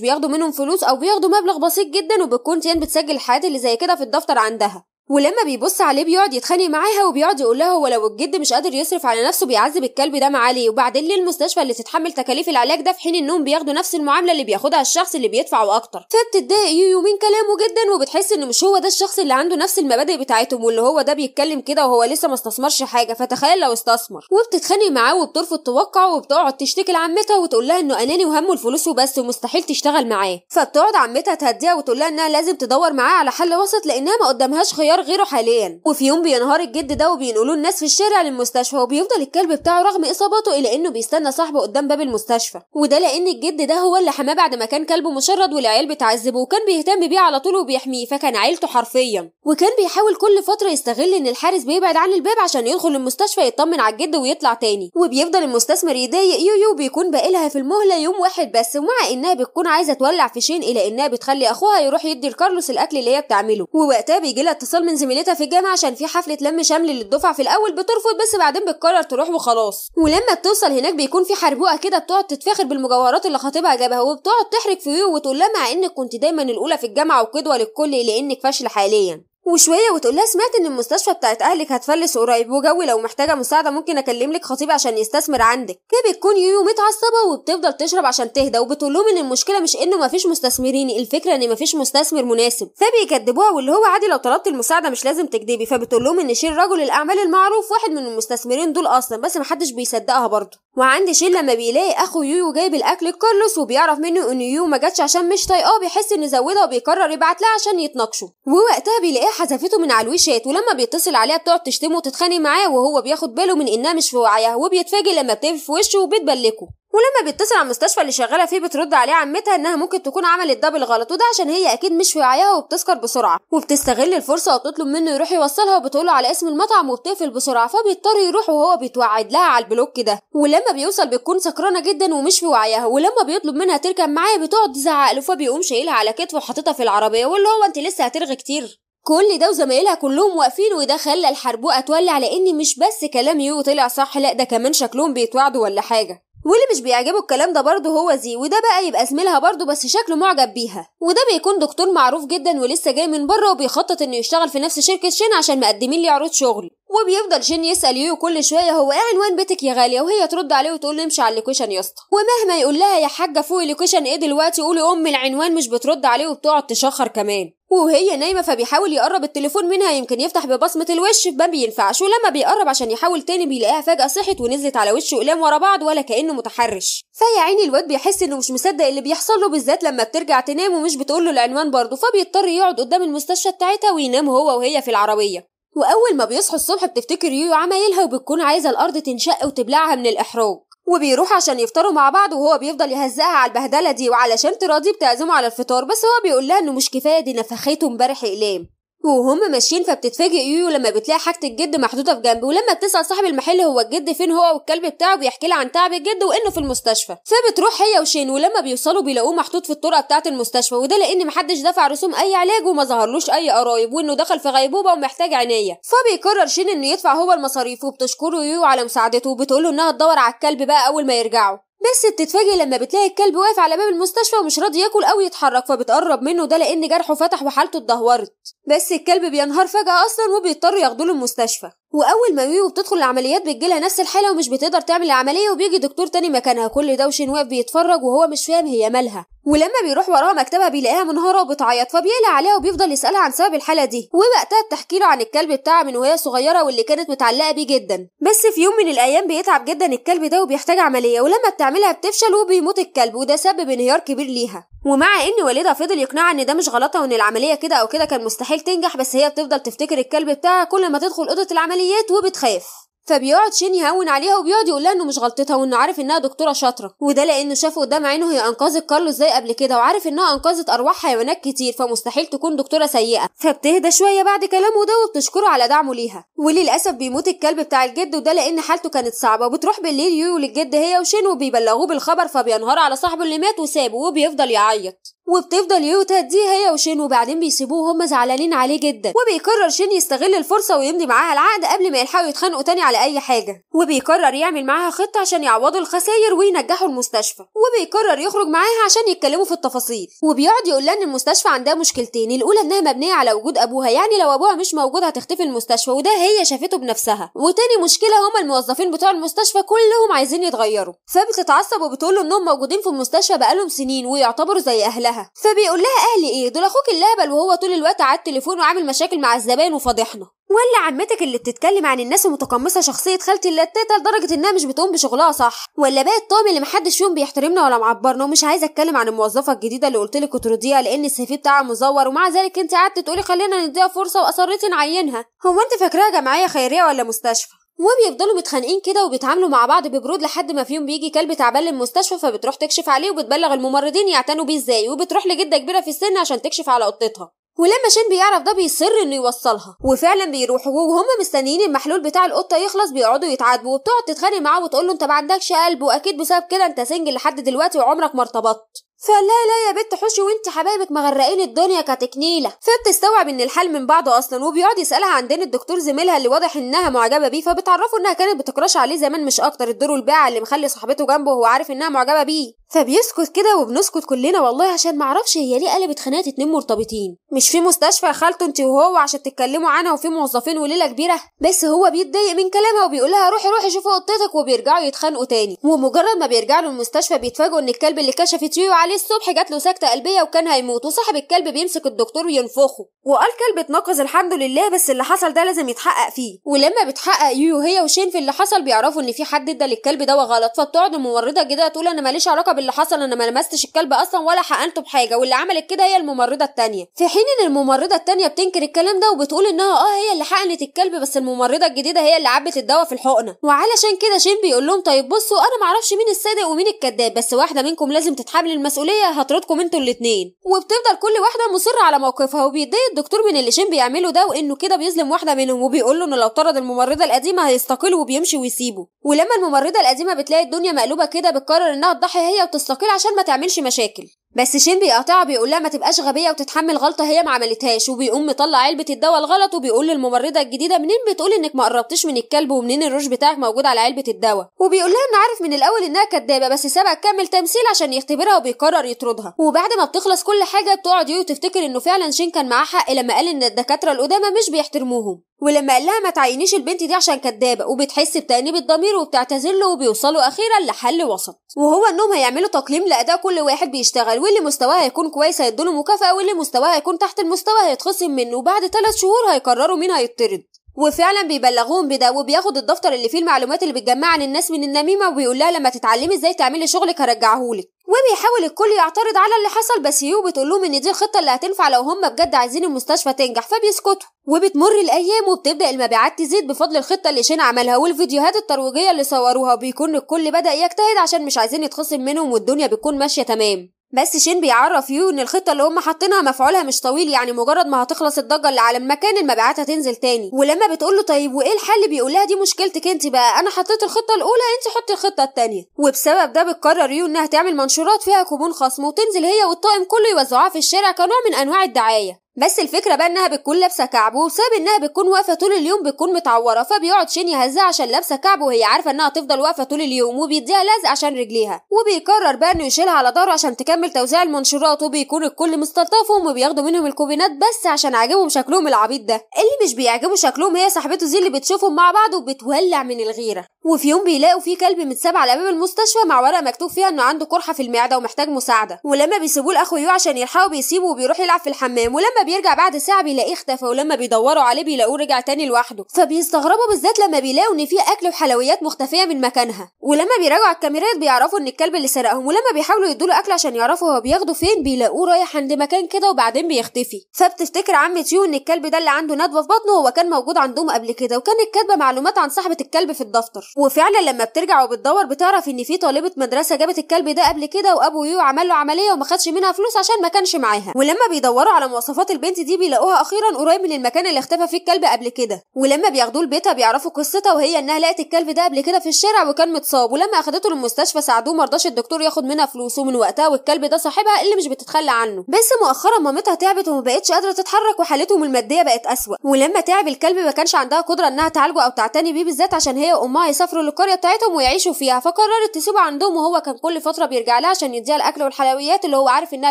بياخدوا منهم فلوس او بياخدوا مبلغ بسيط جدا وبتكون تيان بتسجل الحاجات اللي زي كده في الدفتر عندها ولما بيبص عليه بيقعد يتخانق معاها وبيقعد يقول لها هو لو الجد مش قادر يصرف على نفسه بيعذب الكلب ده معاه ليه وبعدين ليه المستشفى اللي تتحمل تكاليف العلاج ده في حين انهم بياخدوا نفس المعامله اللي بياخدها الشخص اللي بيدفع اكتر فبتتضايق يويو من كلامه جدا وبتحس انه مش هو ده الشخص اللي عنده نفس المبادئ بتاعتهم واللي هو ده بيتكلم كده وهو لسه ما استثمرش حاجه فتخيل لو استثمر وبتتخانق معاه وبترفض توقع وبتقعد تشتكي لعمتها وتقول لها انه اناني وهمه الفلوس وبس ومستحيل تشتغل معاه فبتقعد عمتها تهديها وتقول لها انها لازم تدور معاه على حل وسط لانها ما قدامهاش خيار انهار غيره حاليا وفي يوم بينهار الجد ده وبينقلوه الناس في الشارع للمستشفى وبيفضل الكلب بتاعه رغم اصاباته الا انه بيستنى صاحبه قدام باب المستشفى وده لان الجد ده هو اللي حماه بعد ما كان كلبه مشرد والعيال بتعذبه وكان بيهتم بيه على طول وبيحميه فكان عيلته حرفيا وكان بيحاول كل فتره يستغل ان الحارس بيبعد عن الباب عشان يدخل المستشفى يطمن على الجد ويطلع تاني وبيفضل المستثمر يضايق يويو وبيكون باقي في المهله يوم واحد بس ومع انها بتكون عايزه تولع في شين الى انها بتخلي اخوها يروح يدي لكارلوس الاكل اللي هي بتعمله ووقتها بيجي لها اتصال من زميلتها في الجامعه عشان في حفله لم شمل للدفعه في الاول بترفض بس بعدين بتقرر تروح وخلاص ولما بتوصل هناك بيكون في حربوقه كده بتقعد تتفاخر بالمجوهرات اللي خطيبها جابها وبتقعد تحرك في وتقول لها مع انك كنت دايما الاولى في الجامعه وقدوه للكل لانك فاشله حاليا وشويه وتقول لها سمعت ان المستشفى بتاعت اهلك هتفلس قريب وجوي لو محتاجه مساعده ممكن اكلم لك خطيب عشان يستثمر عندك كده بتكون يويو متعصبه وبتفضل تشرب عشان تهدى وبتقول لهم ان المشكله مش انه مفيش مستثمرين الفكره ان مفيش مستثمر مناسب فبيكدبوها واللي هو عادي لو طلبت المساعده مش لازم تكدبي فبتقول لهم ان شيل رجل الاعمال المعروف واحد من المستثمرين دول اصلا بس محدش بيصدقها برضه وعندي شيل لما بيلاقي اخو يويو جايب الاكل لكارلوس وبيعرف منه ان يويو ما جاتش عشان مش طايقاه بيحس ان زودها وبيقرر يبعت لها عشان يتناقشوا ووقتها بيلاقيها حذفته من على الويشات ولما بيتصل عليها بتقعد تشتمه وتتخانق معاه وهو بياخد باله من انها مش في وعيها وبيتفاجئ لما بتقفل في وشه وبتبلكه ولما بيتصل على المستشفى اللي شغاله فيه بترد عليه عمتها انها ممكن تكون عملت دبل غلط وده عشان هي اكيد مش في وعيها وبتسكر بسرعه وبتستغل الفرصه وتطلب منه يروح يوصلها وبتقوله على اسم المطعم وبتقفل بسرعه فبيضطر يروح وهو بيتوعد لها على البلوك ده ولما بيوصل بتكون سكرانه جدا ومش في وعيها ولما بيطلب منها تركب معاه بتقعد تزعق له فبيقوم شايلها على كتفه وحاططها في العربيه واللي هو انت لسه هترغي كتير كل ده وزمايلها كلهم واقفين وده خلى الحربوقه تولع لان مش بس كلام يو طلع صح لا ده كمان شكلهم بيتوعدوا ولا حاجه واللي مش بيعجبه الكلام ده برضه هو زي وده بقى يبقى زميلها برضه بس شكله معجب بيها وده بيكون دكتور معروف جدا ولسه جاي من بره وبيخطط انه يشتغل في نفس شركه شين عشان مقدمين ليه عروض شغل وبيفضل شين يسال يو كل شويه هو ايه عنوان بيتك يا غاليه وهي ترد عليه وتقول له امشي على اللوكيشن يا اسطى ومهما يقول لها يا حاجه فوق اللوكيشن ايه دلوقتي قولي ام العنوان مش بترد عليه وبتقعد تشخر كمان وهي نايمة فبيحاول يقرب التليفون منها يمكن يفتح ببصمة الوش ما بينفعش ولما بيقرب عشان يحاول تاني بيلاقيها فجأة صحت ونزلت على وشه أقلام ورا بعض ولا كأنه متحرش فيا عيني الواد بيحس إنه مش مصدق اللي بيحصل له بالذات لما بترجع تنام ومش بتقول له العنوان برضه فبيضطر يقعد قدام المستشفى بتاعتها وينام هو وهي في العربية وأول ما بيصحوا الصبح بتفتكر يويو عمايلها وبتكون عايزة الأرض تنشق وتبلعها من الإحراج وبيروح عشان يفطروا مع بعض وهو بيفضل يهزقها على البهدله دي وعلشان تراضي بتعزمه على الفطار بس هو بيقول لها انه مش كفايه دي نفخته امبارح اقلام وهم ماشيين فبتتفاجئ يويو لما بتلاقي حاجة الجد محطوطة في جنبه ولما بتسأل صاحب المحل هو الجد فين هو والكلب بتاعه بيحكي لها عن تعب الجد وانه في المستشفى فبتروح هي وشين ولما بيوصلوا بيلاقوه محطوط في الطرقة بتاعة المستشفى وده لان محدش دفع رسوم اي علاج وما ظهرلوش اي قرايب وانه دخل في غيبوبة ومحتاج عناية فبيقرر شين انه يدفع هو المصاريف وبتشكره يويو على مساعدته وبتقوله انها تدور على الكلب بقى اول ما يرجعوا بس بتتفاجئ لما بتلاقي الكلب واقف على باب المستشفى ومش راضي ياكل او يتحرك فبتقرب منه ده لان جرحه فتح وحالته اتدهورت بس الكلب بينهار فجاه اصلا وبيضطروا ياخدوه المستشفى واول ما ميمو بتدخل العمليات بتجيلها نفس الحاله ومش بتقدر تعمل العمليه وبيجي دكتور تاني مكانها كل ده وشين واقف بيتفرج وهو مش فاهم هي مالها ولما بيروح وراها مكتبها بيلاقيها منهارة وبتعيط فبيقلق عليها وبيفضل يسألها عن سبب الحالة دي ووقتها بتحكي له عن الكلب بتاعها من وهي صغيرة واللي كانت متعلقة بيه جدا بس في يوم من الأيام بيتعب جدا الكلب ده وبيحتاج عملية ولما بتعملها بتفشل وبيموت الكلب وده سبب انهيار كبير ليها ومع ان والدها فضل يقنعها ان ده مش غلطها وان العمليه كده او كده كان مستحيل تنجح بس هي بتفضل تفتكر الكلب بتاعها كل ما تدخل اوضه العمليات وبتخاف فبيقعد شين يهون عليها وبيقعد يقول لها انه مش غلطتها وانه عارف انها دكتوره شاطره وده لانه شافه قدام عينه هي انقذت كارلوس زي قبل كده وعارف انها انقذت ارواح حيوانات كتير فمستحيل تكون دكتوره سيئه فبتهدى شويه بعد كلامه ده وبتشكره على دعمه ليها وللاسف بيموت الكلب بتاع الجد وده لان حالته كانت صعبه وبتروح بالليل يويو للجد هي وشين وبيبلغوه بالخبر فبينهار على صاحبه اللي مات وسابه وبيفضل يعيط وبتفضل يوتا دي هي وشين وبعدين بيسيبوه هما زعلانين عليه جدا وبيقرر شين يستغل الفرصه ويمضي معاها العقد قبل ما يلحقوا يتخانقوا تاني على اي حاجه وبيقرر يعمل معاها خطه عشان يعوضوا الخساير وينجحوا المستشفى وبيقرر يخرج معاها عشان يتكلموا في التفاصيل وبيقعد يقول لها ان المستشفى عندها مشكلتين الاولى انها مبنيه على وجود ابوها يعني لو ابوها مش موجود هتختفي المستشفى وده هي شافته بنفسها وتاني مشكله هما الموظفين بتوع المستشفى كلهم عايزين يتغيروا فبتتعصب وبتقول له انهم موجودين في المستشفى بقالهم سنين ويعتبروا زي اهلها فبيقول لها اهلي ايه دول اخوك اللهبل وهو طول الوقت على التليفون وعامل مشاكل مع الزباين وفاضحنا ولا عمتك اللي بتتكلم عن الناس ومتقمصه شخصيه خالتي اللتاته لدرجه انها مش بتقوم بشغلها صح ولا بقى الطامي اللي محدش فيهم بيحترمنا ولا معبرنا ومش عايزه اتكلم عن الموظفه الجديده اللي قلت لك اطرديها لان السي في بتاعها مزور ومع ذلك انت قعدت تقولي خلينا نديها فرصه واصريتي نعينها هو انت فاكراها جمعيه خيريه ولا مستشفى وبيفضلوا متخانقين كده وبيتعاملوا مع بعض ببرود لحد ما فيهم بيجي كلب تعبان للمستشفى فبتروح تكشف عليه وبتبلغ الممرضين يعتنوا بيه ازاي وبتروح لجده كبيره في السن عشان تكشف على قطتها ولما شين بيعرف ده بيصر انه يوصلها وفعلا بيروحوا وهم مستنيين المحلول بتاع القطه يخلص بيقعدوا يتعاتبوا وبتقعد تتخانق معاه وتقول له انت ما عندكش قلب واكيد بسبب كده انت سنجل لحد دلوقتي وعمرك ما ارتبطت فقال لها لا يا بت حوشي وانت حبايبك مغرقين الدنيا كتكنيله فبتستوعب ان الحال من بعضه اصلا وبيقعد يسالها عن دين الدكتور زميلها اللي واضح انها معجبه بيه فبتعرفه انها كانت بتكرش عليه زمان مش اكتر الدور الباعة اللي مخلي صاحبته جنبه وهو عارف انها معجبه بيه فبيسكت كده وبنسكت كلنا والله عشان معرفش هي ليه قلبت خناقه اتنين مرتبطين مش في مستشفى يا خالته انت وهو عشان تتكلموا عنها وفي موظفين وليله كبيره بس هو بيتضايق من كلامها وبيقول لها روحي روحي شوفي اوضتك وبيرجعوا يتخانقوا تاني ومجرد ما بيرجعوا المستشفى بيتفاجئوا ان الكلب اللي كشفت فيه عليه الصبح جات له سكته قلبيه وكان هيموت وصاحب الكلب بيمسك الدكتور وينفخه وقال كلب اتنقذ الحمد لله بس اللي حصل ده لازم يتحقق فيه ولما بتحقق يويو هي وشين في اللي حصل بيعرفوا ان في حد ادى للكلب دواء غلط فبتقعد الممرضه كده تقول انا ماليش علاقه باللي حصل انا ما لمستش الكلب اصلا ولا حقنته بحاجه واللي عملت كده هي الممرضه التانية في حين ان الممرضه التانية بتنكر الكلام ده وبتقول انها اه هي اللي حقنت الكلب بس الممرضه الجديده هي اللي عبت الدواء في الحقنه وعلشان كده شين بيقول لهم طيب بصوا انا معرفش مين الصادق ومين الكذاب بس واحده منكم لازم تتحمل المسؤوليه المسؤوليه هطردكم انتوا الاتنين وبتفضل كل واحده مصره على موقفها وبيتضايق الدكتور من اللي شين بيعمله ده وانه كده بيظلم واحده منهم وبيقول له انه لو طرد الممرضه القديمه هيستقيل وبيمشي ويسيبه ولما الممرضه القديمه بتلاقي الدنيا مقلوبه كده بتقرر انها تضحي هي وتستقيل عشان ما تعملش مشاكل بس شين بيقاطعها بيقول لها ما تبقاش غبيه وتتحمل غلطه هي ما عملتهاش وبيقوم مطلع علبه الدواء الغلط وبيقول للممرضه الجديده منين بتقول انك ما قربتش من الكلب ومنين الروش بتاعك موجود على علبه الدواء وبيقول لها انه عارف من الاول انها كدابه بس سابها تكمل تمثيل عشان يختبرها وبيقرر يطردها وبعد ما بتخلص كل حاجه بتقعد يو تفتكر انه فعلا شين كان معاه حق إيه لما قال ان الدكاتره القدامى مش بيحترموهم ولما قال لها ما تعينيش البنت دي عشان كدابه وبتحس بتأنيب الضمير وبتعتذر له وبيوصلوا اخيرا لحل وسط وهو انهم هيعملوا تقليم لاداء كل واحد بيشتغل واللي مستواه هيكون كويس هيدوله مكافأة واللي مستواه هيكون تحت المستوى هيتخصم منه وبعد ثلاث شهور هيقرروا مين هيطرد وفعلا بيبلغوهم بده وبياخد الدفتر اللي فيه المعلومات اللي بتجمع عن الناس من النميمه وبيقول لها لما تتعلمي ازاي تعملي شغلك هرجعهولك وبيحاول الكل يعترض على اللي حصل بس يو بتقول لهم ان دي الخطه اللي هتنفع لو هم بجد عايزين المستشفى تنجح فبيسكتوا وبتمر الايام وبتبدا المبيعات تزيد بفضل الخطه اللي شين عملها والفيديوهات الترويجيه اللي صوروها وبيكون الكل بدا يجتهد عشان مش عايزين يتخصم منهم والدنيا بتكون ماشيه تمام بس شين بيعرف يو ان الخطه اللي هم حاطينها مفعولها مش طويل يعني مجرد ما هتخلص الضجه اللي على المكان المبيعات هتنزل تاني ولما بتقول له طيب وايه الحل بيقولها دي مشكلتك انت بقى انا حطيت الخطه الاولى انت حطي الخطه التانية وبسبب ده بتقرر يو انها تعمل منشورات فيها كوبون خصم وتنزل هي والطاقم كله يوزعها في الشارع كنوع من انواع الدعايه بس الفكره بقى انها بتكون لابسه كعب وبسبب انها بتكون واقفه طول اليوم بتكون متعوره فبيقعد شين يهزها عشان لابسه كعب وهي عارفه انها هتفضل واقفه طول اليوم وبيديها لزق عشان رجليها وبيقرر بقى انه يشيلها على ظهره عشان تكمل توزيع المنشورات وبيكون الكل مستلطفهم وبياخدوا منهم الكوبينات بس عشان عاجبهم شكلهم العبيط ده اللي مش بيعجبه شكلهم هي صاحبته زي اللي بتشوفهم مع بعض وبتولع من الغيره وفي يوم بيلاقوا فيه كلب متساب على باب المستشفى مع ورقه مكتوب فيها انه عنده قرحه في المعده ومحتاج مساعده ولما بيسيبوه لاخوه عشان يلحقه بيسيبه وبيروح يلعب في الحمام ولما لما بيرجع بعد ساعه بيلاقيه اختفى ولما بيدوروا عليه بيلاقوه رجع تاني لوحده فبيستغربوا بالذات لما بيلاقوا ان في اكل وحلويات مختفيه من مكانها ولما بيراجعوا على الكاميرات بيعرفوا ان الكلب اللي سرقهم ولما بيحاولوا يدوله اكل عشان يعرفوا هو بياخده فين بيلاقوه رايح عند مكان كده وبعدين بيختفي فبتفتكر عم تيو ان الكلب ده اللي عنده ندوه في بطنه هو كان موجود عندهم قبل كده وكانت كاتبه معلومات عن صاحبه الكلب في الدفتر وفعلا لما بترجع وبتدور بتعرف ان في طالبه مدرسه جابت الكلب ده قبل كده وابو يو عمل له عمليه وما خدش منها فلوس عشان ما كانش معاها ولما بيدوروا على مواصفات شفرات البنت دي بيلاقوها اخيرا قريب من المكان اللي اختفى فيه الكلب قبل كده ولما بياخدوه لبيتها بيعرفوا قصتها وهي انها لقت الكلب ده قبل كده في الشارع وكان متصاب ولما اخدته للمستشفى ساعدوه مرضاش الدكتور ياخد منها فلوس ومن وقتها والكلب ده صاحبها اللي مش بتتخلى عنه بس مؤخرا مامتها تعبت ومبقتش قادره تتحرك وحالتهم الماديه بقت اسوا ولما تعب الكلب ما كانش عندها قدره انها تعالجه او تعتني بيه بالذات عشان هي وامها يسافروا للقريه بتاعتهم ويعيشوا فيها فقررت تسيبه عندهم وهو كان كل فتره بيرجع لها عشان يديها الاكل والحلويات اللي هو عارف انها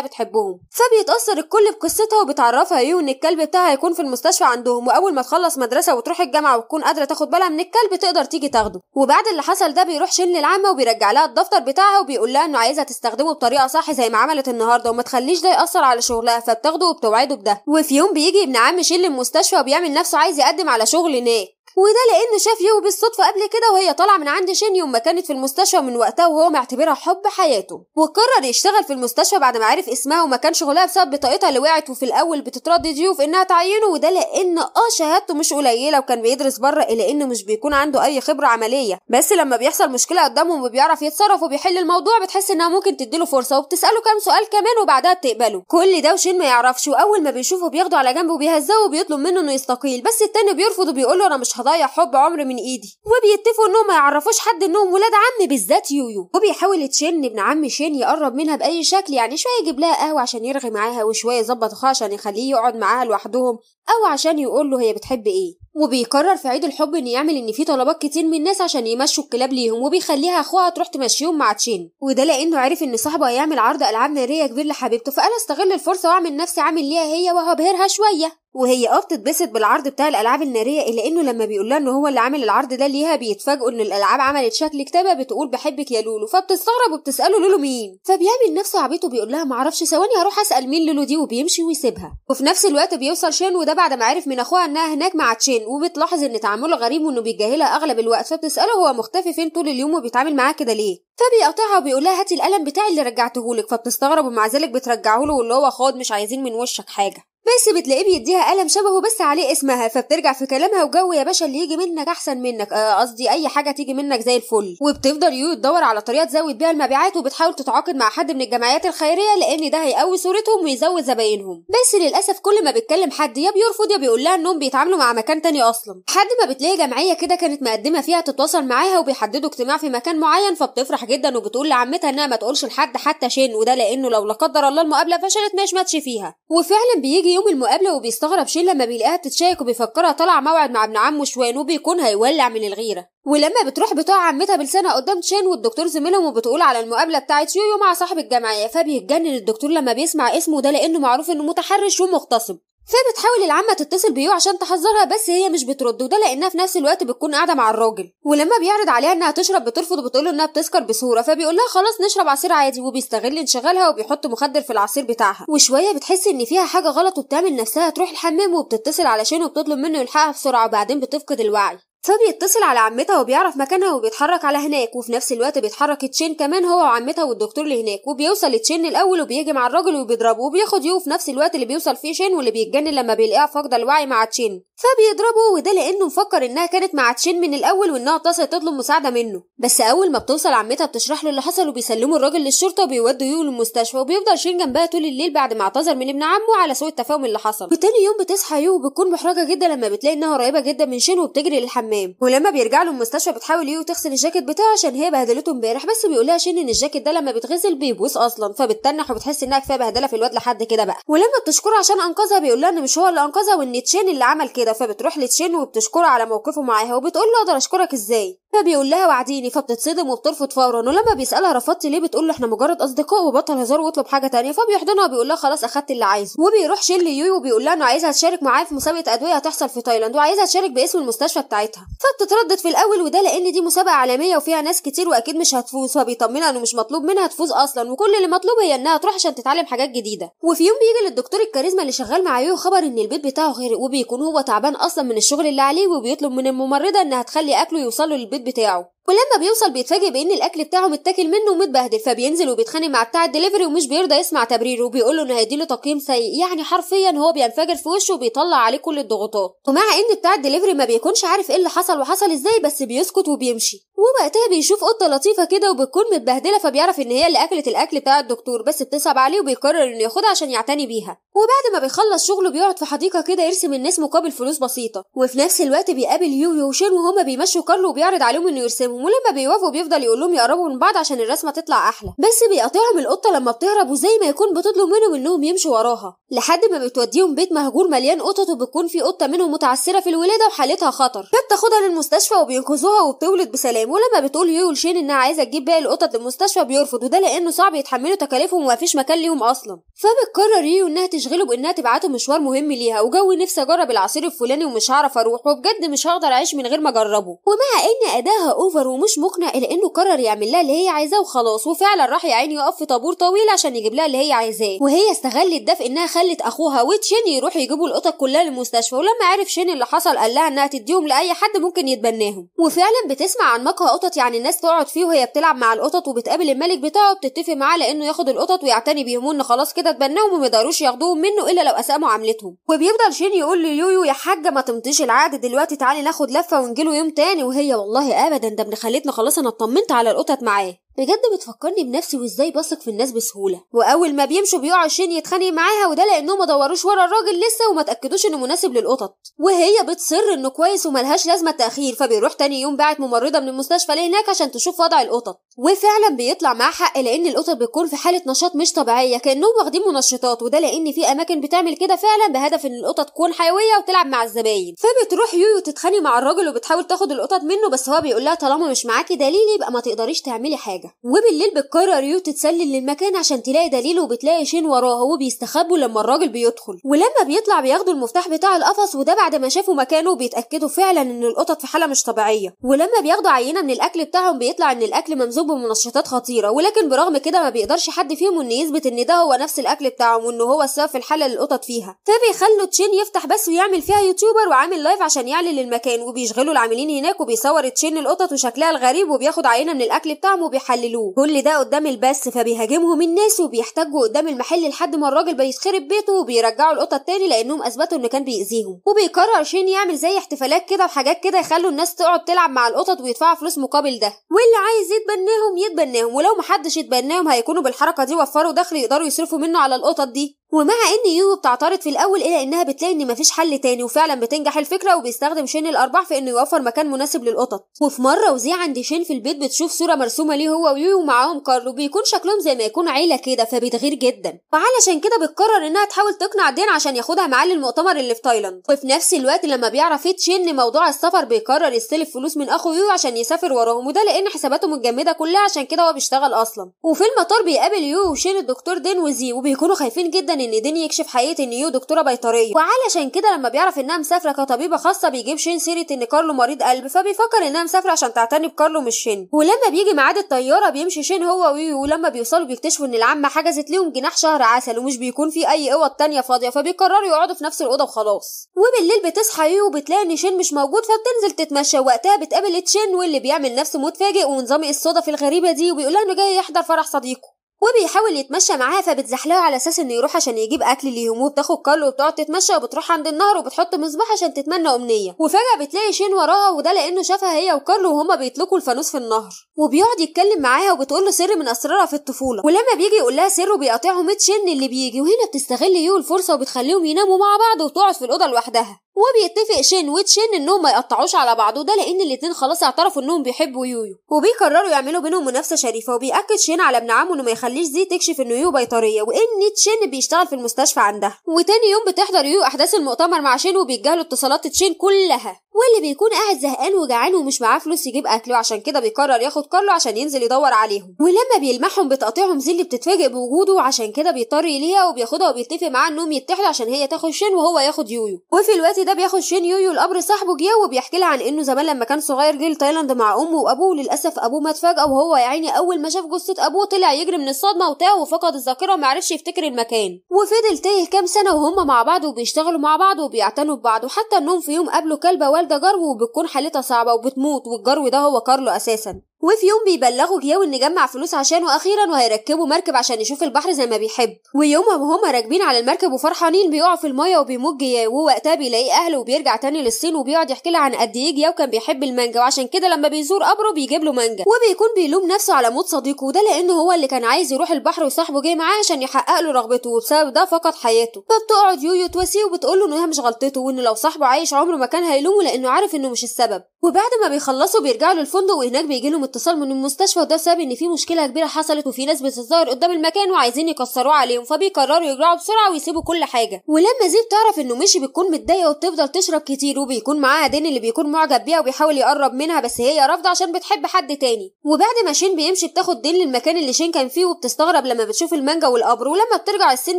بتحبهم فبيتاثر الكل بقصتها تعرفها ايه وان الكلب بتاعها يكون في المستشفى عندهم واول ما تخلص مدرسه وتروح الجامعه وتكون قادره تاخد بالها من الكلب تقدر تيجي تاخده وبعد اللي حصل ده بيروح شن العامه وبيرجع لها الدفتر بتاعها وبيقول لها انه عايزها تستخدمه بطريقه صح زي ما عملت النهارده وما تخليش ده ياثر على شغلها فبتاخده وبتوعده بده وفي يوم بيجي ابن عم شيل المستشفى وبيعمل نفسه عايز يقدم على شغل هناك وده لأن شاف يو بالصدفة قبل كده وهي طالعة من عند شين يوم ما كانت في المستشفى من وقتها وهو معتبرها حب حياته وقرر يشتغل في المستشفى بعد ما عرف اسمها وما كان شغلها بسبب بطاقتها اللي وقعت وفي الأول بتتردد ضيوف إنها تعينه وده لأن اه شهادته مش قليلة وكان بيدرس بره إلا إنه مش بيكون عنده أي خبرة عملية بس لما بيحصل مشكلة قدامهم وبيعرف يتصرف وبيحل الموضوع بتحس إنها ممكن تديله فرصة وبتسأله كام سؤال كمان وبعدها بتقبله كل ده وشين ما يعرفش وأول ما بيشوفه بياخده على جنب وبيهزه وبيطلب منه إنه يستقيل بس التاني بيرفض وبيقول له أنا مش قضايا حب عمر من ايدي وبيتفقوا انهم ما يعرفوش حد انهم ولاد عم بالذات يويو وبيحاول يتشن ابن عم شين يقرب منها باي شكل يعني شويه يجيب لها قهوه عشان يرغي معاها وشويه يظبط اخوها عشان يخليه يقعد معاها لوحدهم او عشان يقول له هي بتحب ايه وبيقرر في عيد الحب ان يعمل ان في طلبات كتير من الناس عشان يمشوا الكلاب ليهم وبيخليها اخوها تروح تمشيهم مع تشين وده لانه عرف ان صاحبه هيعمل عرض العاب ناريه كبير لحبيبته فقال استغل الفرصه واعمل نفسي عامل ليها هي وهبهرها شويه وهي اه بتتبسط بالعرض بتاع الالعاب الناريه الا انه لما بيقول لها ان هو اللي عامل العرض ده ليها بيتفاجئوا ان الالعاب عملت شكل كتابه بتقول بحبك يا لولو فبتستغرب وبتساله لولو مين فبيعمل نفسه عبيط وبيقول لها معرفش ثواني هروح اسال مين لولو دي وبيمشي ويسيبها وفي نفس الوقت بيوصل شين وده بعد ما عرف من اخوها انها هناك مع تشين وبتلاحظ ان تعامله غريب وانه بيجاهلها اغلب الوقت فبتساله هو مختفي فين طول اليوم وبيتعامل معاها كده ليه فبيقطعها وبيقول لها هاتي القلم بتاعي اللي رجعته لك فبتستغرب ومع ذلك بترجعه له واللي هو خاض مش عايزين من وشك حاجه بس بتلاقيه بيديها قلم شبهه بس عليه اسمها فبترجع في كلامها وجو يا باشا اللي يجي منك احسن منك آه، قصدي اي حاجه تيجي منك زي الفل وبتفضل يو تدور على طريقه تزود بيها المبيعات وبتحاول تتعاقد مع حد من الجمعيات الخيريه لان ده هيقوي صورتهم ويزود زباينهم بس للاسف كل ما بتكلم حد يا بيرفض يا بيقول لها انهم بيتعاملوا مع مكان تاني اصلا لحد ما بتلاقي جمعيه كده كانت مقدمه فيها تتواصل معاها وبيحددوا اجتماع في مكان معين فبتفرح جدا وبتقول لعمتها انها ما تقولش لحد حتى شين وده لانه لو لا قدر الله المقابله فشلت مش ماتش فيها وفعلا بيجي بيجي يوم المقابله وبيستغرب شيل لما بيلاقيها بتتشيك وبيفكرها طالعه موعد مع ابن عمه شوان وبيكون هيولع من الغيره ولما بتروح بتقع عمتها بلسانها قدام تشان والدكتور زميلهم وبتقول على المقابله بتاعت يويو مع صاحب الجمعيه فبيتجنن الدكتور لما بيسمع اسمه ده لانه معروف انه متحرش ومغتصب فبتحاول بتحاول العمة تتصل بيو عشان تحذرها بس هي مش بترد وده لأنها في نفس الوقت بتكون قاعدة مع الراجل ولما بيعرض عليها إنها تشرب بترفض وبتقوله إنها بتسكر بصورة فبيقول لها خلاص نشرب عصير عادي وبيستغل انشغالها وبيحط مخدر في العصير بتاعها وشوية بتحس إن فيها حاجة غلط وبتعمل نفسها تروح الحمام وبتتصل على وبتطلب منه يلحقها بسرعة وبعدين بتفقد الوعي فبيتصل على عمتها وبيعرف مكانها وبيتحرك على هناك وفي نفس الوقت بيتحرك تشين كمان هو وعمتها والدكتور اللي هناك وبيوصل تشين الاول وبيجي مع الراجل وبيضربه وبياخد يو في نفس الوقت اللي بيوصل فيه شين واللي بيتجنن لما بيلاقيها فاقده الوعي مع تشين فبيضربه وده لانه مفكر انها كانت مع تشين من الاول وانها اتصلت تطلب مساعده منه بس اول ما بتوصل عمتها بتشرح له اللي حصل وبيسلموا الراجل للشرطه وبيودوا يو للمستشفى وبيفضل شين جنبها طول الليل بعد ما اعتذر من ابن عمه على سوء التفاهم اللي حصل وتاني يوم بتصحى يو وبتكون محرجه جدا لما بتلاقي انها قريبه جدا من شين وبتجري للحمام الحمام ولما بيرجع له المستشفى بتحاول ايه وتغسل الجاكيت بتاعه عشان هي بهدلته امبارح بس بيقول لها شن ان الجاكيت ده لما بيتغسل بيبوس اصلا فبتتنح وبتحس انها كفايه بهدله في الواد لحد كده بقى ولما بتشكره عشان انقذها بيقول لها ان مش هو اللي انقذها وان تشين اللي عمل كده فبتروح لتشين وبتشكره على موقفه معاها وبتقول له اقدر اشكرك ازاي فبيقول لها وعديني فبتتصدم وبترفض فورا ولما بيسالها رفضتي ليه بتقول له احنا مجرد اصدقاء وبطل هزار واطلب حاجه تانية فبيحضنها وبيقول لها خلاص اخدت اللي عايزه وبيروح شيل ليوي وبيقول لها انه عايزها تشارك معاه في مسابقه ادويه هتحصل في تايلاند وعايزها تشارك باسم المستشفى بتاعتها مشاركتها فتتردد في الاول وده لان دي مسابقه عالميه وفيها ناس كتير واكيد مش هتفوز فبيطمنها انه مش مطلوب منها تفوز اصلا وكل اللي مطلوب هي انها تروح عشان تتعلم حاجات جديده وفي يوم بيجي للدكتور الكاريزما اللي شغال معاه يو خبر ان البيت بتاعه غرق وبيكون هو تعبان اصلا من الشغل اللي عليه وبيطلب من الممرضه انها تخلي اكله يوصله للبيت بتاعه ولما بيوصل بيتفاجئ بان الاكل بتاعه متاكل منه ومتبهدل فبينزل وبيتخانق مع بتاع الدليفري ومش بيرضى يسمع تبريره وبيقول له ان هيديله تقييم سيء يعني حرفيا هو بينفجر في وشه وبيطلع عليه كل الضغوطات ومع ان بتاع الدليفري ما بيكونش عارف ايه اللي حصل وحصل ازاي بس بيسكت وبيمشي ووقتها بيشوف قطه لطيفه كده وبتكون متبهدله فبيعرف ان هي اللي اكلت الاكل بتاع الدكتور بس بتصعب عليه وبيقرر انه ياخدها عشان يعتني بيها وبعد ما بيخلص شغله بيقعد في حديقه كده يرسم الناس مقابل فلوس بسيطه وفي نفس الوقت بيقابل يويو وشين وهما بيمشوا كارلو وبيعرض عليهم انه يرسمهم ولما بيوافقوا بيفضل يقول لهم يقربوا من بعض عشان الرسمه تطلع احلى بس بيقاطعهم القطه لما بتهرب وزي ما يكون بتطلب منهم انهم يمشوا وراها لحد ما بتوديهم بيت مهجور مليان قطط وبتكون في قطه منهم متعثره في الولاده وحالتها خطر فبتاخدها للمستشفى وبينقذوها وبتولد بسلام ولما بتقول يويو لشين انها عايزه تجيب باقي القطط للمستشفى بيرفض وده لانه صعب يتحملوا تكاليفهم ومفيش مكان ليهم اصلا فبتقرر يويو انها تشغله بانها تبعته مشوار مهم ليها وجوي نفسي اجرب العصير الفلاني ومش هعرف اروح وبجد مش هقدر اعيش من غير ما اجربه ومع ان اداها اوفر ومش مقنع الا انه قرر يعمل لها اللي هي عايزاه وخلاص وفعلا راح يا عيني يقف في طابور طويل عشان يجيب لها اللي هي عايزاه وهي استغلت ده في انها خلت اخوها وتشين يروحوا يجيبوا القطط كلها للمستشفى ولما عرف شين اللي حصل قال لها انها تديهم لاي حد ممكن يتبناهم وفعلا بتسمع عن مكر ملقى قطط يعني الناس تقعد فيه وهي بتلعب مع القطط وبتقابل الملك بتاعه بتتفق معاه لانه ياخد القطط ويعتني بيهم وان خلاص كده اتبناهم وما يقدروش ياخدوهم منه الا لو اساء معاملتهم وبيفضل شين يقول ليويو يا حاجه ما تمضيش العقد دلوقتي تعالي ناخد لفه ونجيله يوم تاني وهي والله ابدا ده ابن خالتنا خلاص انا اطمنت على القطط معاه بجد بتفكرني بنفسي وازاي بثق في الناس بسهوله واول ما بيمشوا بيقعوا شين يتخانق معاها وده لانهم ما دوروش ورا الراجل لسه وما تاكدوش انه مناسب للقطط وهي بتصر انه كويس وملهاش لازمه تاخير فبيروح تاني يوم باعت ممرضه من المستشفى لهناك عشان تشوف وضع القطط وفعلا بيطلع معاه حق لان القطط بتكون في حاله نشاط مش طبيعيه كانهم واخدين منشطات وده لان في اماكن بتعمل كده فعلا بهدف ان القطط تكون حيويه وتلعب مع الزباين فبتروح يويو تتخانق مع الراجل وبتحاول تاخد القطط منه بس هو بيقول لها طالما مش معاكي دليل يبقى ما تقدريش تعملي حاجه حاجة وبالليل بتكرر يو تتسلل للمكان عشان تلاقي دليل وبتلاقي شين وراها وبيستخبوا لما الراجل بيدخل ولما بيطلع بياخدوا المفتاح بتاع القفص وده بعد ما شافوا مكانه بيتأكدوا فعلا ان القطط في حالة مش طبيعية ولما بياخدوا عينة من الاكل بتاعهم بيطلع ان الاكل ممزوج بمنشطات خطيرة ولكن برغم كده ما بيقدرش حد فيهم ان يثبت ان ده هو نفس الاكل بتاعهم وان هو السبب في الحالة اللي القطط فيها فبيخلوا تشين يفتح بس ويعمل فيها يوتيوبر وعامل لايف عشان يعلن المكان وبيشغلوا العاملين هناك وبيصور تشين القطط وشكلها الغريب وبياخد عينة من الاكل بتاعهم وبيح يحللوه كل ده قدام البث فبيهاجمهم الناس وبيحتجوا قدام المحل لحد ما الراجل بيتخرب بيته وبيرجعوا القطط تاني لانهم اثبتوا ان كان بيأذيهم وبيقرر شين يعمل زي احتفالات كده وحاجات كده يخلوا الناس تقعد تلعب مع القطط ويدفعوا فلوس مقابل ده واللي عايز يتبناهم يتبناهم ولو محدش يتبناهم هيكونوا بالحركه دي وفروا دخل يقدروا يصرفوا منه على القطط دي ومع ان يو بتعترض في الاول الا انها بتلاقي ان مفيش حل تاني وفعلا بتنجح الفكره وبيستخدم شين الارباح في انه يوفر مكان مناسب للقطط وفي مره وزي عند شين في البيت بتشوف صوره مرسومه ليه هو ويويو ومعاهم كارلو بيكون شكلهم زي ما يكون عيله كده فبيتغير جدا وعلشان كده بتقرر انها تحاول تقنع دين عشان ياخدها معاه للمؤتمر اللي في تايلاند وفي نفس الوقت لما بيعرف شين موضوع السفر بيقرر يستلف فلوس من اخو يويو عشان يسافر وراهم وده لان حساباته متجمده كلها عشان كده هو بيشتغل اصلا وفي المطار بيقابل يو وشين الدكتور دين وزي وبيكونوا خايفين جدا ان دين يكشف حقيقه ان يو دكتوره بيطريه وعلشان كده لما بيعرف انها مسافره كطبيبه خاصه بيجيب شين سيره ان كارلو مريض قلب فبيفكر انها مسافره عشان تعتني بكارلو مش شين ولما بيجي ميعاد الطياره بيمشي شين هو ويو ولما بيوصلوا بيكتشفوا ان العمه حجزت ليهم جناح شهر عسل ومش بيكون في اي اوض تانية فاضيه فبيقرروا يقعدوا في نفس الاوضه وخلاص وبالليل بتصحى يو وبتلاقي ان شين مش موجود فبتنزل تتمشى وقتها بتقابل تشين واللي بيعمل نفسه متفاجئ ونظام الصدف الغريبه دي وبيقول انه جاي يحضر فرح صديقه وبيحاول يتمشى معاها فبتزحلقه على اساس انه يروح عشان يجيب اكل ليهم وبتاخد كارلو وبتقعد تتمشى وبتروح عند النهر وبتحط مصباح عشان تتمنى امنيه وفجاه بتلاقي شين وراها وده لانه شافها هي وكارلو وهما بيطلقوا الفانوس في النهر وبيقعد يتكلم معاها وبتقول له سر من اسرارها في الطفوله ولما بيجي يقول لها سر بيقاطعه ميت شين اللي بيجي وهنا بتستغل يو الفرصه وبتخليهم يناموا مع بعض وتقعد في الاوضه لوحدها وبيتفق شين وتشين انهم ما يقطعوش على بعض وده لان الاتنين خلاص اعترفوا انهم بيحبوا يويو وبيقرروا يعملوا بينهم منافسه شريفه وبيأكد شين على ابن عمه انه ما يخليش زي تكشف ان يويو بيطريه وان تشين بيشتغل في المستشفى عندها وتاني يوم بتحضر يويو احداث المؤتمر مع شين وبيتجاهلوا اتصالات تشين كلها واللي بيكون قاعد زهقان وجعان ومش معاه فلوس يجيب اكله عشان كده بيقرر ياخد كارلو عشان ينزل يدور عليهم ولما بيلمحهم بتقطيعهم اللي بتتفاجئ بوجوده عشان كده بيضطر يليها وبياخدها وبيتفق معاه انهم يتحدوا عشان هي تاخد شين وهو ياخد يويو وفي الوقت ده ده بياخد شين يويو القبر صاحبه جياو وبيحكي لها عن انه زمان لما كان صغير جه تايلاند مع امه وابوه للاسف ابوه مات فجاه وهو يا عيني اول ما شاف جثه ابوه طلع يجري من الصدمه وتاه وفقد الذاكره ومعرفش يفتكر المكان وفضل تايه كام سنه وهم مع بعض وبيشتغلوا مع بعض وبيعتنوا ببعض وحتى انهم في يوم قابلوا كلبه والده جرو وبتكون حالتها صعبه وبتموت والجرو ده هو كارلو اساسا وفي يوم بيبلغوا جياو ان جمع فلوس عشانه اخيرا وهيركبوا مركب عشان يشوف البحر زي ما بيحب ويومها وهما راكبين على المركب وفرحانين بيقعوا في المايه وبيموت جياو ووقتها بيلاقي اهله وبيرجع تاني للصين وبيقعد يحكي لها عن قد ايه جياو كان بيحب المانجا وعشان كده لما بيزور قبره بيجيب له مانجا وبيكون بيلوم نفسه على موت صديقه وده لانه هو اللي كان عايز يروح البحر وصاحبه جه معاه عشان يحقق له رغبته وبسبب ده فقد حياته فبتقعد يويو تواسيه وبتقول له ان هي إيه مش غلطته وان لو صاحبه عايش عمره ما كان هيلومه لانه عارف انه مش السبب وبعد ما بيخلصوا بيرجعوا للفندق وهناك بيجي لهم اتصال من المستشفى وده بسبب ان في مشكله كبيره حصلت وفي ناس بتتظاهر قدام المكان وعايزين يكسروه عليهم فبيقرروا يجرعوا بسرعه ويسيبوا كل حاجه ولما زيب تعرف انه مشي بتكون متضايقه وبتفضل تشرب كتير وبيكون معاها دين اللي بيكون معجب بيها وبيحاول يقرب منها بس هي رافضه عشان بتحب حد تاني وبعد ما شين بيمشي بتاخد دين للمكان اللي شين كان فيه وبتستغرب لما بتشوف المانجا والقبر ولما بترجع السن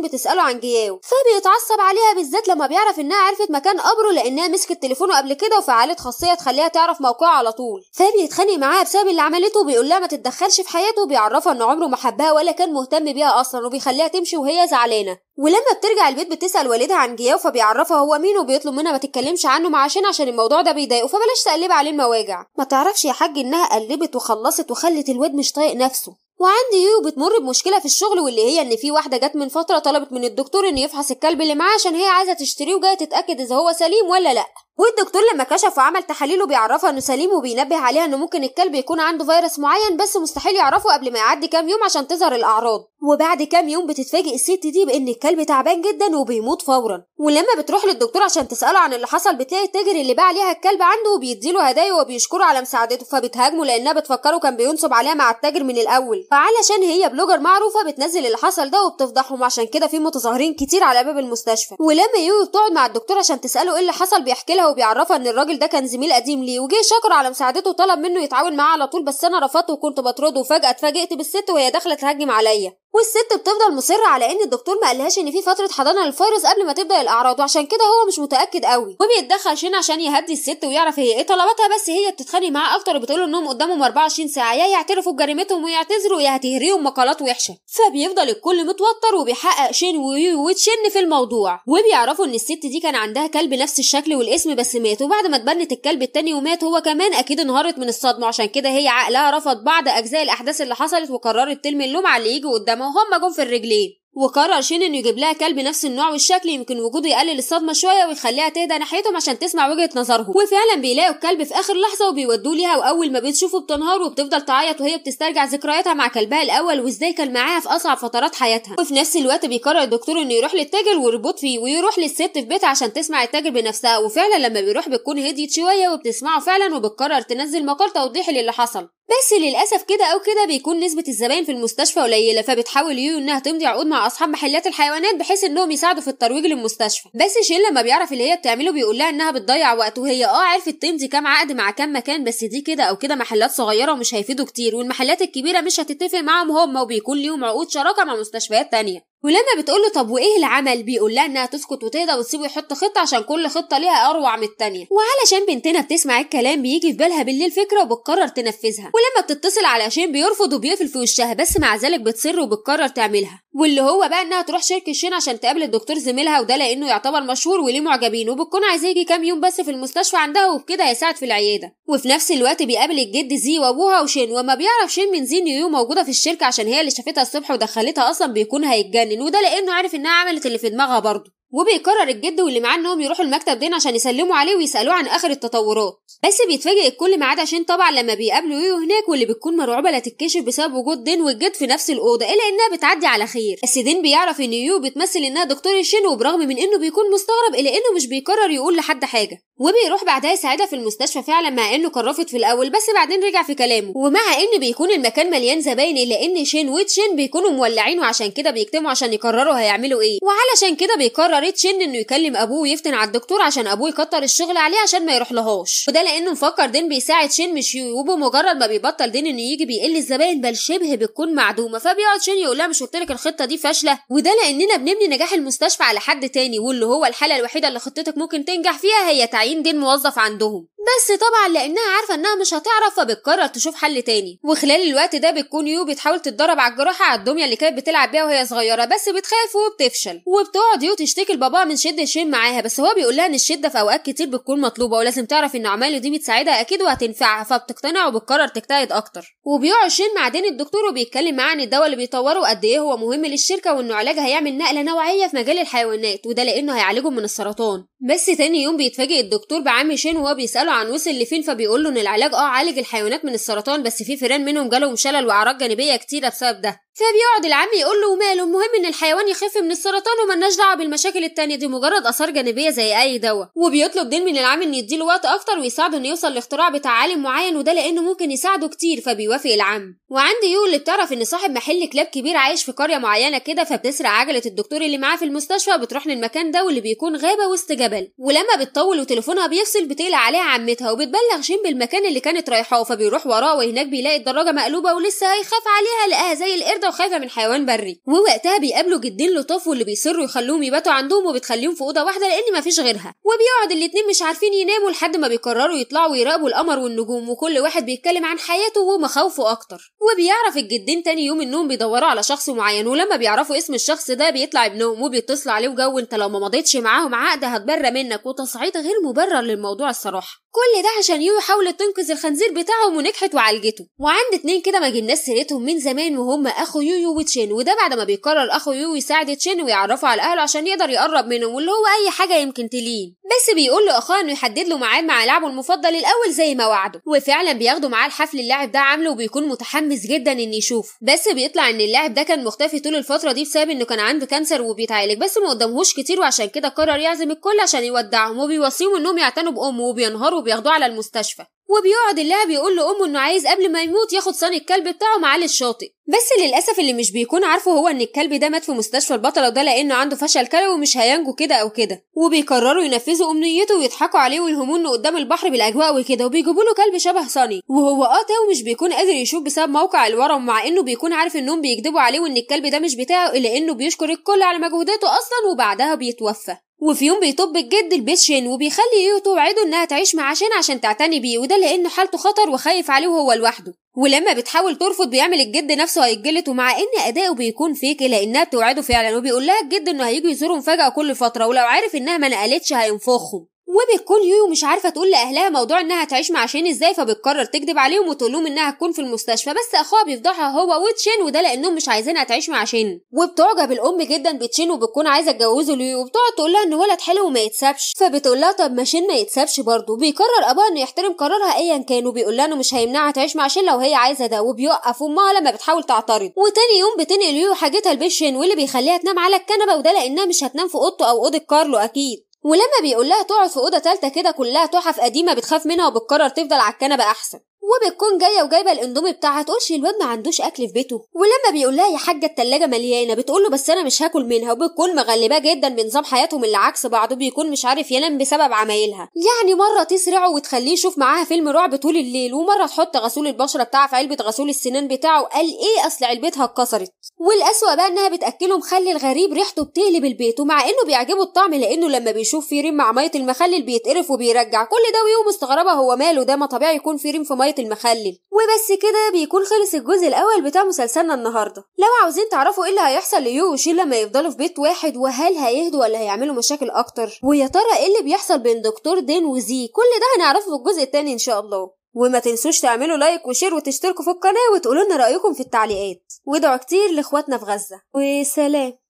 بتساله عن جياو فبيتعصب عليها بالذات لما بيعرف انها عرفت مكان قبره لانها مسكت تليفونه قبل كده وفعلت خاصيه تخليها تعرف موقعه على طول فبيتخانق معاها بسبب اللي اللي عملته بيقول لها ما تتدخلش في حياته وبيعرفها ان عمره ما حبها ولا كان مهتم بيها اصلا وبيخليها تمشي وهي زعلانه ولما بترجع البيت بتسال والدها عن جياو فبيعرفها هو مين وبيطلب منها ما تتكلمش عنه مع عشان الموضوع ده بيضايقه فبلاش تقلب عليه المواجع ما تعرفش يا حاج انها قلبت وخلصت وخلت الواد مش طايق نفسه وعندي يو بتمر بمشكله في الشغل واللي هي ان في واحده جت من فتره طلبت من الدكتور انه يفحص الكلب اللي معاه عشان هي عايزه تشتريه وجايه تتاكد اذا هو سليم ولا لا والدكتور لما كشف وعمل تحاليله بيعرفها انه سليم وبينبه عليها انه ممكن الكلب يكون عنده فيروس معين بس مستحيل يعرفه قبل ما يعدي كام يوم عشان تظهر الاعراض وبعد كام يوم بتتفاجئ الست دي بان الكلب تعبان جدا وبيموت فورا ولما بتروح للدكتور عشان تساله عن اللي حصل بتلاقي التاجر اللي باع ليها الكلب عنده وبيديله هدايا وبيشكره على مساعدته فبتهاجمه لانها بتفكره كان بينصب عليها مع التاجر من الاول فعلشان هي بلوجر معروفه بتنزل اللي حصل ده وبتفضحهم عشان كده في متظاهرين كتير على باب المستشفى ولما يوي بتقعد مع الدكتور عشان تساله ايه اللي حصل بيحكي عليها وبيعرفها ان الراجل ده كان زميل قديم ليه وجه شكره على مساعدته وطلب منه يتعاون معاه على طول بس انا رفضت وكنت بطرده وفجاه اتفاجئت بالست وهي داخله تهجم عليا والست بتفضل مصره على ان الدكتور ما قالهاش ان في فتره حضانه للفيروس قبل ما تبدا الاعراض وعشان كده هو مش متاكد قوي وبيتدخل شين عشان يهدي الست ويعرف هي ايه طلباتها بس هي بتتخانق معاه اكتر وبتقول انهم قدامهم 24 ساعه يا يعترفوا بجريمتهم ويعتذروا يا هتهريهم مقالات وحشه فبيفضل الكل متوتر وبيحقق شين وتشن في الموضوع وبيعرفوا ان الست دي كان عندها كلب نفس الشكل والاسم بس مات وبعد ما اتبنت الكلب التاني ومات هو كمان اكيد انهارت من الصدمه عشان كده هي عقلها رفض بعض اجزاء الاحداث اللي حصلت وقررت تلمي اللوم على اللي يجي قدامها وهم جم في الرجلين وقرر شين انه يجيب لها كلب نفس النوع والشكل يمكن وجوده يقلل الصدمه شويه ويخليها تهدى ناحيتهم عشان تسمع وجهه نظرهم وفعلا بيلاقوا الكلب في اخر لحظه وبيودوه ليها واول ما بتشوفه بتنهار وبتفضل تعيط وهي بتسترجع ذكرياتها مع كلبها الاول وازاي كان معاها في اصعب فترات حياتها وفي نفس الوقت بيقرر الدكتور انه يروح للتاجر ويربط فيه ويروح للست في بيتها عشان تسمع التاجر بنفسها وفعلا لما بيروح بتكون هديت شويه وبتسمعه فعلا وبتقرر تنزل مقال توضيحي للي حصل بس للأسف كده أو كده بيكون نسبة الزباين في المستشفى قليلة فبتحاول يويو إنها تمضي عقود مع أصحاب محلات الحيوانات بحيث إنهم يساعدوا في الترويج للمستشفى بس شيل لما بيعرف اللي هي بتعمله بيقول لها إنها بتضيع وقت وهي أه عرفت تمضي كام عقد مع كام مكان بس دي كده أو كده محلات صغيرة ومش هيفيدوا كتير والمحلات الكبيرة مش هتتفق معاهم هم وبيكون ليهم عقود شراكة مع مستشفيات تانية ولما بتقول له طب وايه العمل بيقول لها انها تسكت وتهدى وتسيبه يحط خطه عشان كل خطه ليها اروع من التانيه وعلشان بنتنا بتسمع الكلام بيجي في بالها بالليل فكره وبتقرر تنفذها ولما بتتصل على شين بيرفض وبيقفل في وشها بس مع ذلك بتصر وبتقرر تعملها واللي هو بقى انها تروح شركه شين عشان تقابل الدكتور زميلها وده لانه يعتبر مشهور وليه معجبين وبتكون عايزاه يجي كام يوم بس في المستشفى عندها وبكده هيساعد في العياده وفي نفس الوقت بيقابل الجد زي وابوها وشين وما بيعرف شين من زي ان موجوده في الشركه عشان هي اللي شافتها الصبح ودخلتها اصلا بيكون هيتجنن يحللوه ده لانه عارف انها عملت اللي في دماغها برضه وبيقرر الجد واللي معاه انهم يروحوا المكتب دين عشان يسلموا عليه ويسالوه عن اخر التطورات بس بيتفاجئ الكل ما عدا شين طبعا لما بيقابلوا يويو هناك واللي بتكون مرعوبه لا تتكشف بسبب وجود دين والجد في نفس الاوضه الا انها بتعدي على خير بس دين بيعرف ان يويو بتمثل انها دكتور شين وبرغم من انه بيكون مستغرب الا انه مش بيقرر يقول لحد حاجه وبيروح بعدها يساعدها في المستشفى فعلا مع انه كان رافض في الاول بس بعدين رجع في كلامه ومع ان بيكون المكان مليان زباين الا ان شين وتشين بيكونوا مولعين وعشان كده بيجتمعوا عشان يقرروا هيعملوا ايه وعلشان كده بيقرر اضطرت شن انه يكلم ابوه ويفتن على الدكتور عشان ابوه يكتر الشغل عليه عشان ما يروح لهاش وده لانه مفكر دين بيساعد شن مش يوبه مجرد ما بيبطل دين انه يجي بيقل الزباين بل شبه بتكون معدومه فبيقعد شن يقول لها مش قلت لك الخطه دي فاشله وده لاننا بنبني نجاح المستشفى على حد تاني واللي هو الحاله الوحيده اللي خطتك ممكن تنجح فيها هي تعيين دين موظف عندهم بس طبعا لانها عارفه انها مش هتعرف فبتقرر تشوف حل تاني وخلال الوقت ده بتكون يو بتحاول تتدرب على الجراحه على الدميه اللي كانت بتلعب بيها وهي صغيره بس بتخاف وبتفشل وبتقعد يو تشتكي لباباها من شده شين معاها بس هو بيقول لها ان الشده في اوقات كتير بتكون مطلوبه ولازم تعرف ان عماله دي بتساعدها اكيد وهتنفعها فبتقتنع وبتقرر تجتهد اكتر وبيقعد شين مع دين الدكتور وبيتكلم معاه عن الدواء اللي بيطوره وقد ايه هو مهم للشركه وانه علاج هيعمل نقله نوعيه في مجال الحيوانات وده لانه هيعالجهم من السرطان بس تاني يوم بيتفاجئ الدكتور بعم شين وهو بيساله بيسأله عن وصل لفين فبيقول له ان العلاج اه عالج الحيوانات من السرطان بس في فئران منهم جالهم شلل واعراض جانبيه كتيره بسبب ده فبيقعد العم يقول له ماله المهم ان الحيوان يخف من السرطان وملناش دعوه بالمشاكل التانية دي مجرد اثار جانبيه زي اي دواء وبيطلب دين من العم ان يديله وقت اكتر ويساعده انه يوصل لاختراع بتاع عالم معين وده لانه ممكن يساعده كتير فبيوافق العم وعند يو اللي بتعرف ان صاحب محل كلاب كبير عايش في قريه معينه كده فبتسرق عجله الدكتور اللي معاه في المستشفى بتروح للمكان ده واللي بيكون غابه وسط جبل ولما بتطول وتليفونها بيفصل بتقلق عليها عمتها وبتبلغ شين بالمكان اللي كانت رايحاه فبيروح وراه وهناك بيلاقي الدراجه مقلوبه ولسه هيخاف عليها لقاها زي القرد ده وخايفه من حيوان بري ووقتها بيقابلوا جدين لطاف واللي بيصروا يخلوهم يباتوا عندهم وبتخليهم في اوضه واحده لان مفيش غيرها وبيقعد الاتنين مش عارفين يناموا لحد ما بيقرروا يطلعوا يراقبوا القمر والنجوم وكل واحد بيتكلم عن حياته ومخاوفه اكتر وبيعرف الجدين تاني يوم انهم بيدوروا على شخص معين ولما بيعرفوا اسم الشخص ده بيطلع ابنهم وبيتصلوا عليه وجو انت لو ما مضيتش معاهم عقد هتبرى منك وتصعيد غير مبرر للموضوع الصراحه كل ده عشان يو حاولت تنقذ الخنزير بتاعهم ونجحت وعالجته وعند اتنين كده ما جبناش سيرتهم من زمان وهم اخو يويو وتشين وده بعد ما بيقرر اخو يويو يساعد تشين ويعرفه على اهله عشان يقدر يقرب منهم واللي هو اي حاجه يمكن تلين بس بيقول اخوه انه يحدد له ميعاد مع لعبه المفضل الاول زي ما وعده وفعلا بياخده معاه الحفل اللاعب ده عامله وبيكون متحمس جدا ان يشوفه بس بيطلع ان اللاعب ده كان مختفي طول الفتره دي بسبب انه كان عنده كانسر وبيتعالج بس ما قدامهوش كتير وعشان كده قرر يعزم الكل عشان يودعهم وبيوصيهم انهم يعتنوا بامه وبينهاروا وبياخدوه على المستشفى وبيقعد اللاعب يقول لامه انه عايز قبل ما يموت ياخد صن الكلب بتاعه معاه للشاطئ بس للاسف اللي مش بيكون عارفه هو ان الكلب ده مات في مستشفى البطله وده لانه عنده فشل كلوي ومش هينجو كده او كده وبيقرروا ينفذوا امنيته ويضحكوا عليه ويلهموه انه قدام البحر بالاجواء وكده وبيجيبوا له كلب شبه صني وهو اه ومش بيكون قادر يشوف بسبب موقع الورم مع انه بيكون عارف انهم بيكذبوا عليه وان الكلب ده مش بتاعه الا انه بيشكر الكل على مجهوداته اصلا وبعدها بيتوفى وفي يوم بيطب الجد البيتشين وبيخلي يوتو وعده انها تعيش معاه شين عشان تعتني بيه وده لانه حالته خطر وخايف عليه وهو لوحده ولما بتحاول ترفض بيعمل الجد نفسه هيتجلط ومع ان اداؤه بيكون فيك الا انها بتوعده فعلا وبيقول لها الجد انه هيجي يزورهم فجاه كل فتره ولو عارف انها ما نقلتش هينفخهم وبتكون يويو مش عارفه تقول لاهلها موضوع انها تعيش مع شين ازاي فبتقرر تكذب عليهم وتقول لهم انها تكون في المستشفى بس اخوها بيفضحها هو وتشين وده لانهم مش عايزينها تعيش مع شين وبتعجب الام جدا بتشين وبتكون عايزه تجوزه ليويو وبتقعد تقول لها ان ولد حلو وما يتسابش فبتقول لها طب ما شين ما يتسابش برضه بيقرر ابوها انه يحترم قرارها ايا كان وبيقول لها انه مش هيمنعها تعيش مع شين لو هي عايزه ده وبيوقف امها لما بتحاول تعترض وتاني يوم بتنقل يويو حاجتها لبيت شين واللي بيخليها تنام على الكنبه وده لانها مش هتنام في اوضته او اوضه كارلو اكيد ولما بيقول لها تقعد في اوضه تالته كده كلها تحف قديمه بتخاف منها وبتقرر تفضل على الكنبه احسن وبتكون جايه وجايبه الاندومي بتاعها تقولش الواد ما عندوش اكل في بيته ولما بيقول لها يا حاجه التلاجه مليانه بتقول له بس انا مش هاكل منها وبتكون مغلباه جدا بنظام حياتهم اللي عكس بعض وبيكون مش عارف ينام بسبب عمايلها يعني مره تسرعه وتخليه يشوف معاها فيلم رعب طول الليل ومره تحط غسول البشره بتاعها في علبه غسول السنان بتاعه قال ايه اصل علبتها اتكسرت والاسوا بقى انها بتاكله مخلي الغريب ريحته بتقلب البيت ومع انه بيعجبه الطعم لانه لما بيشوف في ريم مع ميه المخلل بيتقرف وبيرجع كل ده ويوم مستغربه هو ماله ده ما طبيعي يكون في ريم في شوية المخلل وبس كده بيكون خلص الجزء الأول بتاع مسلسلنا النهاردة لو عاوزين تعرفوا ايه اللي هيحصل ليو وشيل إيه لما يفضلوا في بيت واحد وهل هيهدوا ولا هيعملوا مشاكل أكتر ويا ترى ايه اللي بيحصل بين دكتور دين وزي كل ده هنعرفه في الجزء الثاني إن شاء الله وما تنسوش تعملوا لايك وشير وتشتركوا في القناة وتقولوا لنا رأيكم في التعليقات وادعوا كتير لإخواتنا في غزة وسلام